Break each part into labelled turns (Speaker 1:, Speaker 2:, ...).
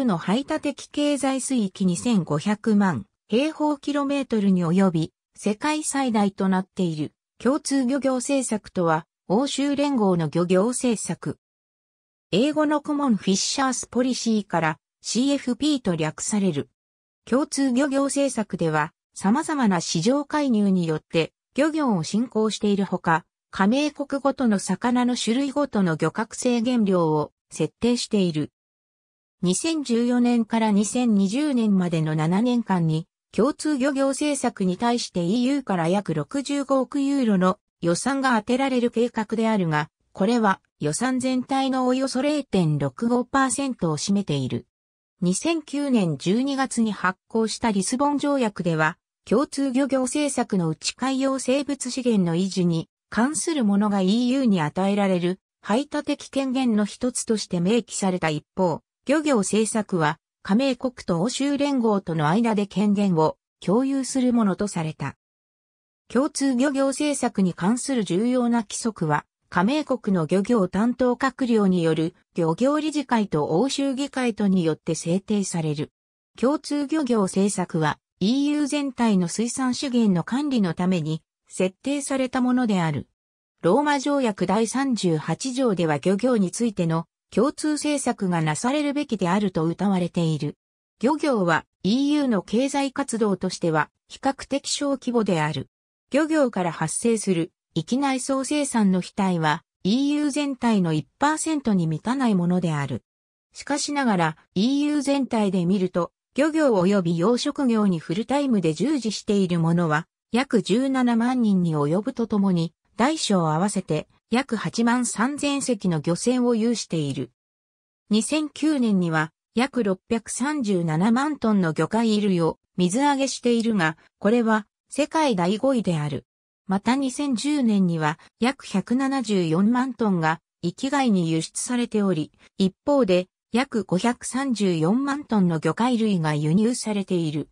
Speaker 1: 州の排他的経済水域2500万平方キロメートルに及び、世界最大となっている共通漁業政策とは、欧州連合の漁業政策。英語のコモンフィッシャースポリシーから CFP と略される。共通漁業政策では、様々な市場介入によって漁業を振興しているほか、加盟国ごとの魚の種類ごとの漁獲制限量を設定している。2014年から2020年までの7年間に、共通漁業政策に対して EU から約65億ユーロの予算が当てられる計画であるが、これは予算全体のおよそ0.65%を占めている。2009年12月に発行したリスボン条約では、共通漁業政策のうち海洋生物資源の維持に関するものが EU に与えられる排他的権限の一つとして明記された一方、漁業政策は加盟国と欧州連合との間で権限を共有するものとされた。共通漁業政策に関する重要な規則は、加盟国の漁業担当閣僚による漁業理事会と欧州議会とによって制定される。共通漁業政策は EU 全体の水産資源の管理のために設定されたものである。ローマ条約第38条では漁業についての共通政策がなされるべきであると謳われている。漁業は EU の経済活動としては比較的小規模である。漁業から発生する域内総生産の非対は EU 全体の1%に満たないものである。しかしながら EU 全体で見ると漁業及び養殖業にフルタイムで従事している者は約17万人に及ぶとともに大小合わせて約8万3000隻の漁船を有している。2009年には約637万トンの魚介類を水揚げしているが、これは世界第5位である。また2010年には約174万トンが域外に輸出されており、一方で約534万トンの魚介類が輸入されている。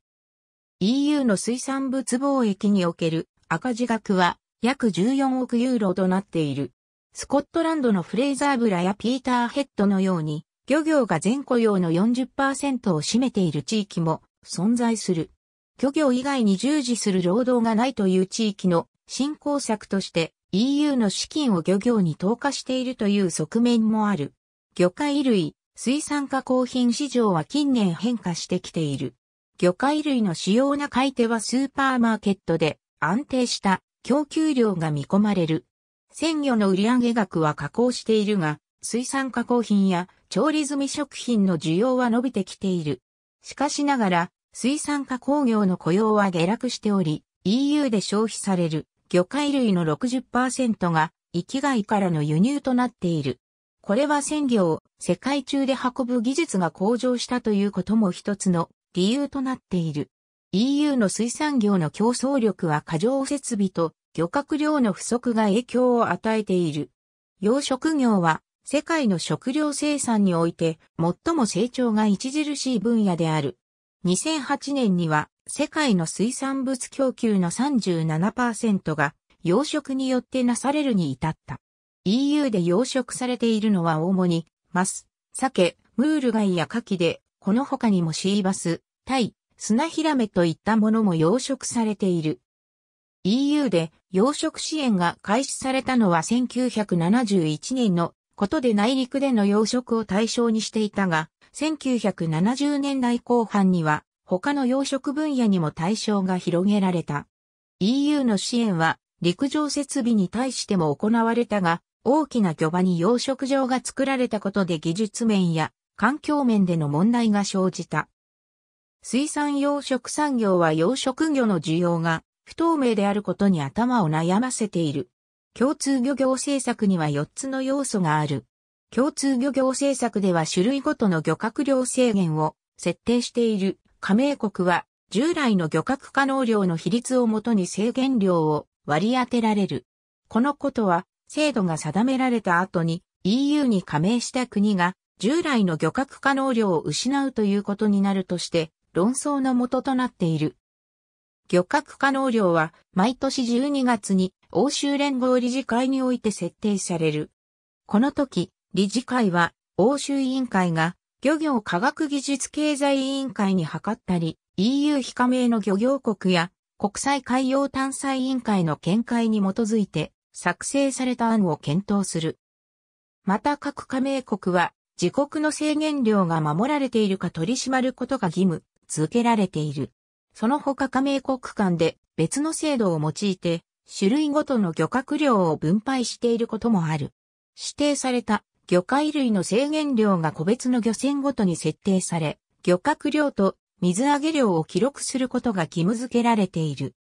Speaker 1: EU の水産物貿易における赤字額は約14億ユーロとなっている。スコットランドのフレイザーブラやピーターヘッドのように、漁業が全雇用の40%を占めている地域も存在する。漁業以外に従事する労働がないという地域の振興策として EU の資金を漁業に投下しているという側面もある。魚介類、水産加工品市場は近年変化してきている。魚介類の主要な買い手はスーパーマーケットで安定した供給量が見込まれる。鮮魚の売上額は加工しているが、水産加工品や調理済み食品の需要は伸びてきている。しかしながら、水産加工業の雇用は下落しており、EU で消費される魚介類の60%が域外からの輸入となっている。これは鮮魚を世界中で運ぶ技術が向上したということも一つの理由となっている。EU の水産業の競争力は過剰設備と漁獲量の不足が影響を与えている。養殖業は世界の食料生産において最も成長が著しい分野である。2008年には世界の水産物供給の37%が養殖によってなされるに至った。EU で養殖されているのは主に、マス、サケ、ムール貝やカキで、この他にもシーバス、タイ、砂ヒラメといったものも養殖されている。EU で養殖支援が開始されたのは1971年のことで内陸での養殖を対象にしていたが、1970年代後半には他の養殖分野にも対象が広げられた。EU の支援は陸上設備に対しても行われたが、大きな漁場に養殖場が作られたことで技術面や環境面での問題が生じた。水産養殖産業は養殖魚の需要が不透明であることに頭を悩ませている。共通漁業政策には4つの要素がある。共通漁業政策では種類ごとの漁獲量制限を設定している加盟国は従来の漁獲可能量の比率をもとに制限量を割り当てられる。このことは制度が定められた後に EU に加盟した国が従来の漁獲可能量を失うということになるとして論争の元となっている。漁獲可能量は毎年12月に欧州連合理事会において設定される。この時、理事会は欧州委員会が漁業科学技術経済委員会に諮ったり、EU 非加盟の漁業国や国際海洋探査委員会の見解に基づいて作成された案を検討する。また各加盟国は自国の制限量が守られているか取り締まることが義務付けられている。その他加盟国間で別の制度を用いて、種類ごとの漁獲量を分配していることもある。指定された魚介類の制限量が個別の漁船ごとに設定され、漁獲量と水揚げ量を記録することが義務付けられている。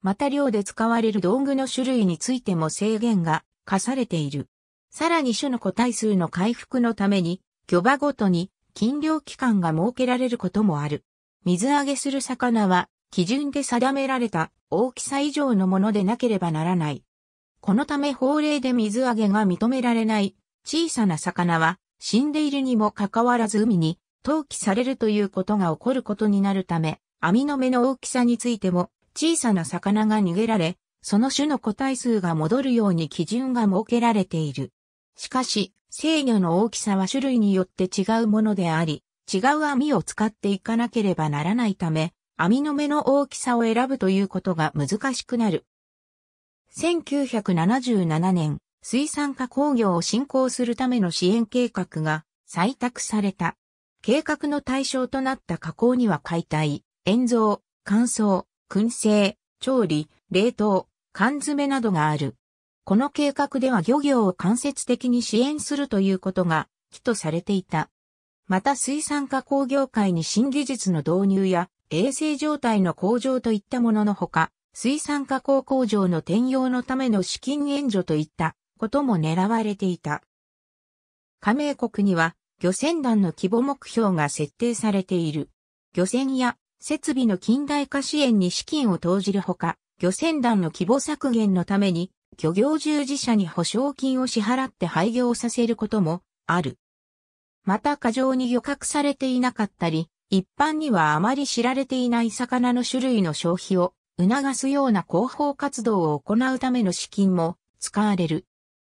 Speaker 1: また漁で使われる道具の種類についても制限が課されている。さらに種の個体数の回復のために、漁場ごとに禁漁期間が設けられることもある。水揚げする魚は、基準で定められた大きさ以上のものでなければならない。このため法令で水揚げが認められない小さな魚は死んでいるにもかかわらず海に投棄されるということが起こることになるため、網の目の大きさについても小さな魚が逃げられ、その種の個体数が戻るように基準が設けられている。しかし、制御の大きさは種類によって違うものであり、違う網を使っていかなければならないため、網の目の大きさを選ぶということが難しくなる。1977年、水産加工業を振興するための支援計画が採択された。計画の対象となった加工には解体、塩蔵、乾燥、燻製、調理、冷凍、缶詰などがある。この計画では漁業を間接的に支援するということが、起とされていた。また水産加工業界に新技術の導入や衛生状態の向上といったもののほか、水産加工工場の転用のための資金援助といったことも狙われていた。加盟国には漁船団の規模目標が設定されている。漁船や設備の近代化支援に資金を投じるほか、漁船団の規模削減のために漁業従事者に保証金を支払って廃業させることもある。また過剰に漁獲されていなかったり、一般にはあまり知られていない魚の種類の消費を促すような広報活動を行うための資金も使われる。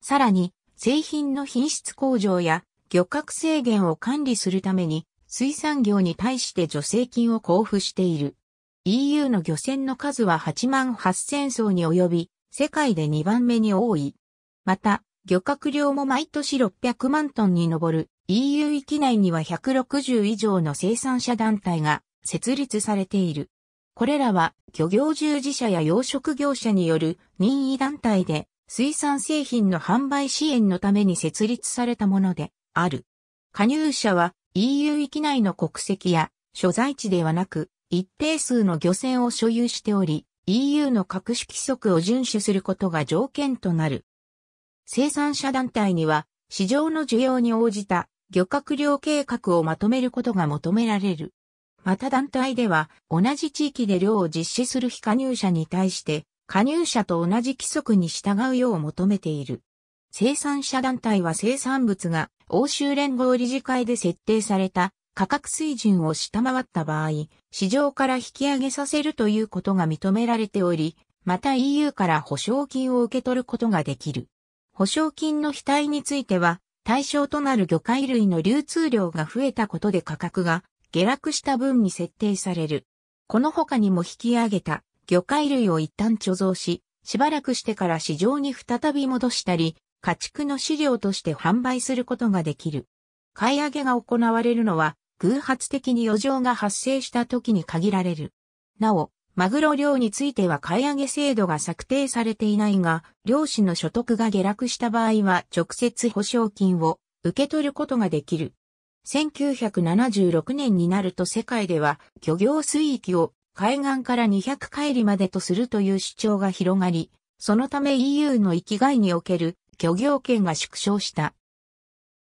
Speaker 1: さらに、製品の品質向上や漁獲制限を管理するために、水産業に対して助成金を交付している。EU の漁船の数は8万8000艘に及び、世界で2番目に多い。また、漁獲量も毎年600万トンに上る EU 域内には160以上の生産者団体が設立されている。これらは漁業従事者や養殖業者による任意団体で水産製品の販売支援のために設立されたものである。加入者は EU 域内の国籍や所在地ではなく一定数の漁船を所有しており EU の各種規則を遵守することが条件となる。生産者団体には市場の需要に応じた漁獲量計画をまとめることが求められる。また団体では、同じ地域で漁を実施する非加入者に対して、加入者と同じ規則に従うよう求めている。生産者団体は生産物が欧州連合理事会で設定された価格水準を下回った場合、市場から引き上げさせるということが認められており、また EU から保証金を受け取ることができる。保証金の非対については、対象となる魚介類の流通量が増えたことで価格が下落した分に設定される。この他にも引き上げた魚介類を一旦貯蔵し、しばらくしてから市場に再び戻したり、家畜の飼料として販売することができる。買い上げが行われるのは偶発的に余剰が発生した時に限られる。なお、マグロ漁については買い上げ制度が策定されていないが、漁師の所得が下落した場合は直接保証金を受け取ることができる。1976年になると世界では漁業水域を海岸から200海里までとするという主張が広がり、そのため EU の域外における漁業権が縮小した。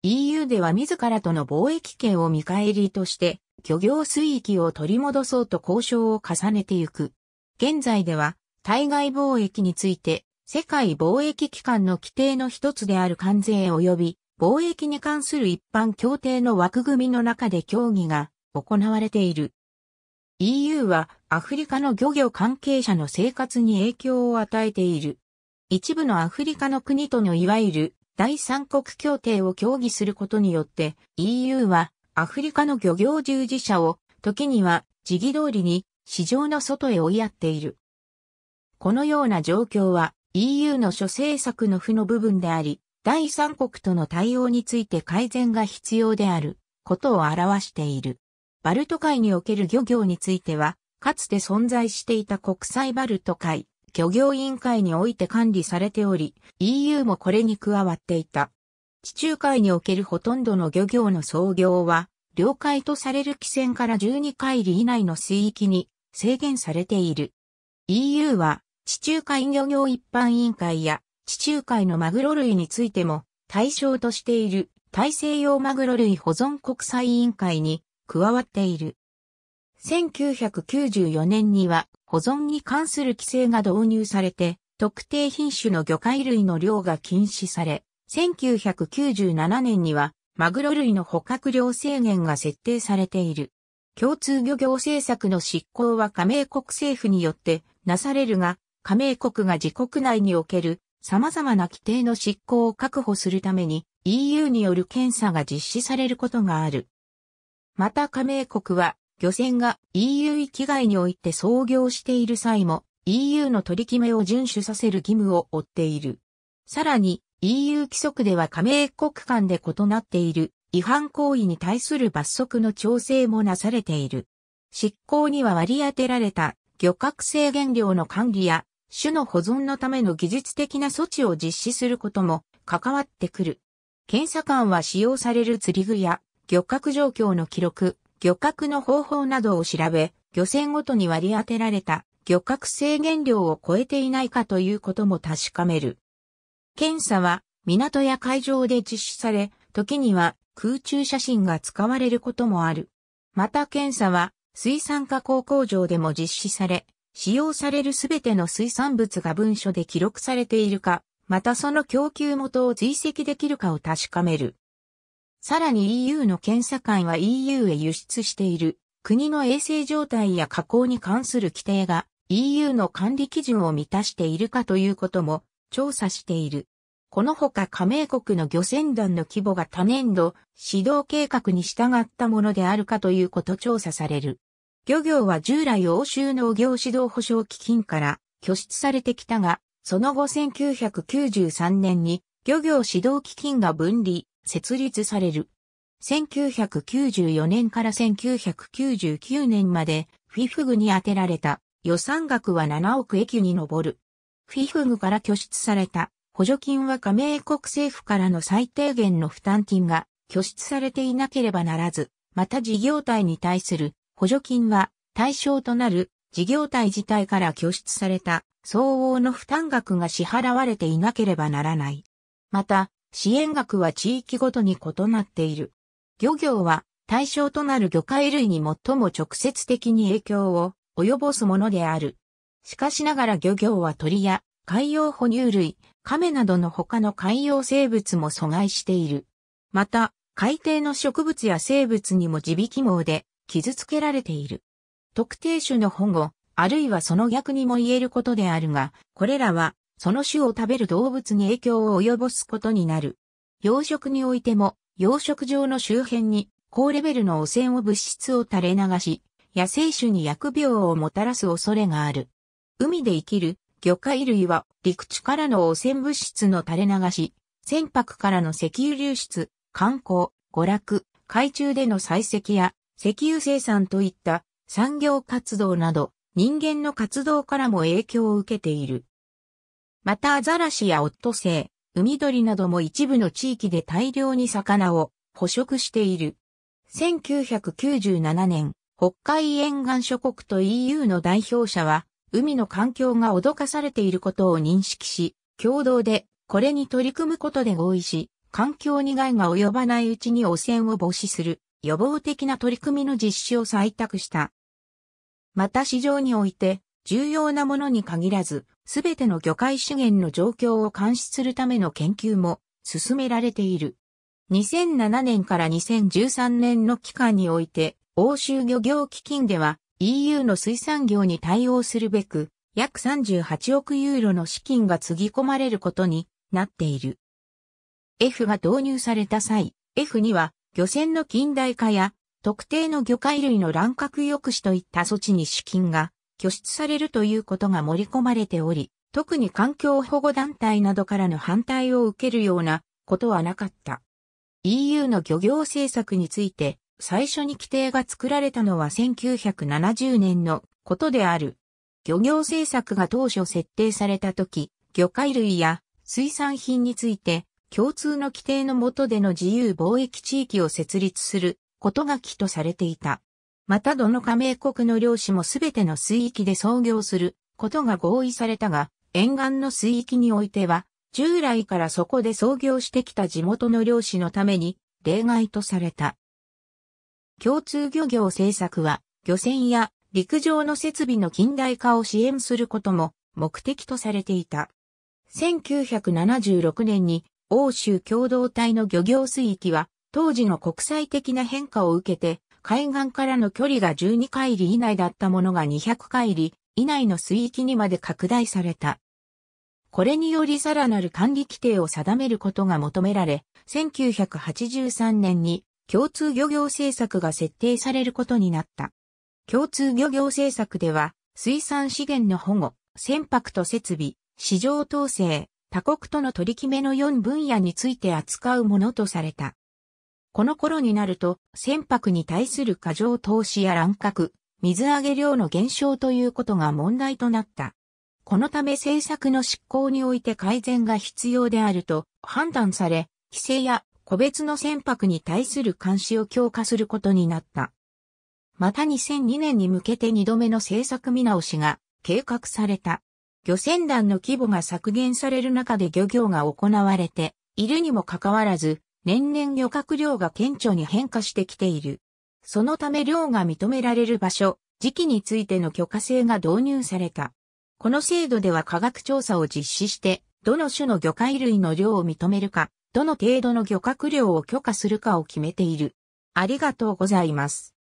Speaker 1: EU では自らとの貿易権を見返りとして、漁業水域を取り戻そうと交渉を重ねていく。現在では、対外貿易について、世界貿易機関の規定の一つである関税及び、貿易に関する一般協定の枠組みの中で協議が行われている。EU はアフリカの漁業関係者の生活に影響を与えている。一部のアフリカの国とのいわゆる第三国協定を協議することによって EU はアフリカの漁業従事者を時には時期通りに市場の外へ追いやっている。このような状況は EU の諸政策の負の部分であり、第三国との対応について改善が必要であることを表している。バルト海における漁業については、かつて存在していた国際バルト海、漁業委員会において管理されており、EU もこれに加わっていた。地中海におけるほとんどの漁業の操業は、領海とされる汽船から12海里以内の水域に制限されている。EU は地中海漁業一般委員会や地中海のマグロ類についても対象としている大西洋マグロ類保存国際委員会に加わっている。1994年には保存に関する規制が導入されて、特定品種の魚介類の量が禁止され、1997年にはマグロ類の捕獲量制限が設定されている。共通漁業政策の執行は加盟国政府によってなされるが、加盟国が自国内における様々な規定の執行を確保するために EU による検査が実施されることがある。また加盟国は漁船が EU 域外において操業している際も EU の取り決めを遵守させる義務を負っている。さらに EU 規則では加盟国間で異なっている違反行為に対する罰則の調整もなされている。執行には割り当てられた漁獲制限量の管理や種の保存のための技術的な措置を実施することも関わってくる。検査官は使用される釣り具や漁獲状況の記録、漁獲の方法などを調べ、漁船ごとに割り当てられた漁獲制限量を超えていないかということも確かめる。検査は港や海上で実施され、時には空中写真が使われることもある。また検査は水産加工工場でも実施され、使用されるすべての水産物が文書で記録されているか、またその供給元を追跡できるかを確かめる。さらに EU の検査官は EU へ輸出している国の衛生状態や加工に関する規定が EU の管理基準を満たしているかということも調査している。このほか加盟国の漁船団の規模が多年度指導計画に従ったものであるかということ調査される。漁業は従来欧州農業指導保障基金から拠出されてきたが、その後1993年に漁業指導基金が分離、設立される。1994年から1999年までフィフグに充てられた予算額は7億駅に上る。フィフグから拠出された補助金は加盟国政府からの最低限の負担金が拠出されていなければならず、また事業体に対する補助金は対象となる事業体自体から拠出された相応の負担額が支払われていなければならない。また、支援額は地域ごとに異なっている。漁業は対象となる魚介類に最も直接的に影響を及ぼすものである。しかしながら漁業は鳥や海洋哺乳類、亀などの他の海洋生物も阻害している。また、海底の植物や生物にも自引網で傷つけられている。特定種の保護、あるいはその逆にも言えることであるが、これらはその種を食べる動物に影響を及ぼすことになる。養殖においても、養殖場の周辺に高レベルの汚染を物質を垂れ流し、野生種に薬病をもたらす恐れがある。海で生きる魚介類は陸地からの汚染物質の垂れ流し、船舶からの石油流出、観光、娯楽、海中での採石や石油生産といった産業活動など人間の活動からも影響を受けている。またアザラシやオットセイ、海鳥なども一部の地域で大量に魚を捕食している。1997年、北海沿岸諸国と EU の代表者は、海の環境が脅かされていることを認識し、共同でこれに取り組むことで合意し、環境に害が及ばないうちに汚染を防止する予防的な取り組みの実施を採択した。また市場において重要なものに限らず、すべての魚介資源の状況を監視するための研究も進められている。2007年から2013年の期間において、欧州漁業基金では EU の水産業に対応するべく、約38億ユーロの資金がつぎ込まれることになっている。F が導入された際、F には漁船の近代化や特定の魚介類の乱獲抑止といった措置に資金が拠出されるということが盛り込まれており、特に環境保護団体などからの反対を受けるようなことはなかった。EU の漁業政策について最初に規定が作られたのは1970年のことである。漁業政策が当初設定された時、魚介類や水産品について共通の規定の下での自由貿易地域を設立することが起とされていた。またどの加盟国の漁師もすべての水域で操業することが合意されたが、沿岸の水域においては、従来からそこで操業してきた地元の漁師のために例外とされた。共通漁業政策は、漁船や陸上の設備の近代化を支援することも目的とされていた。1976年に欧州共同体の漁業水域は当時の国際的な変化を受けて海岸からの距離が12海里以内だったものが200海里以内の水域にまで拡大された。これによりさらなる管理規定を定めることが求められ、1983年に共通漁業政策が設定されることになった。共通漁業政策では、水産資源の保護、船舶と設備、市場統制、他国との取り決めの4分野について扱うものとされた。この頃になると、船舶に対する過剰投資や乱獲、水揚げ量の減少ということが問題となった。このため政策の執行において改善が必要であると判断され、規制や個別の船舶に対する監視を強化することになった。また2002年に向けて2度目の政策見直しが計画された。漁船団の規模が削減される中で漁業が行われているにもかかわらず、年々漁獲量が顕著に変化してきている。そのため量が認められる場所、時期についての許可制が導入された。この制度では科学調査を実施して、どの種の魚介類の量を認めるか、どの程度の漁獲量を許可するかを決めている。ありがとうございます。